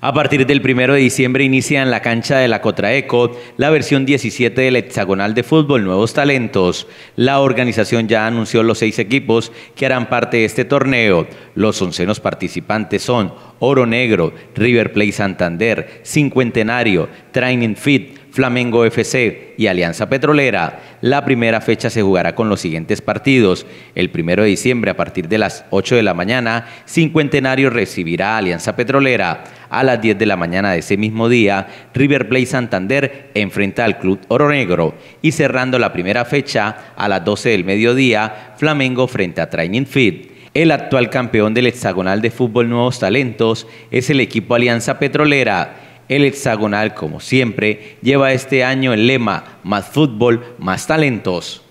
A partir del 1 de diciembre inicia en la cancha de la Cotraeco la versión 17 del hexagonal de fútbol Nuevos Talentos. La organización ya anunció los seis equipos que harán parte de este torneo. Los oncenos participantes son Oro Negro, River Play Santander, Cincuentenario, Training Fit, Flamengo FC y Alianza Petrolera. La primera fecha se jugará con los siguientes partidos. El primero de diciembre a partir de las 8 de la mañana, Cincuentenario recibirá a Alianza Petrolera. A las 10 de la mañana de ese mismo día, River Plate Santander enfrenta al Club Oro Negro. Y cerrando la primera fecha, a las 12 del mediodía, Flamengo frente a Training Fit. El actual campeón del hexagonal de fútbol Nuevos Talentos es el equipo Alianza Petrolera el hexagonal, como siempre, lleva este año el lema Más fútbol, más talentos.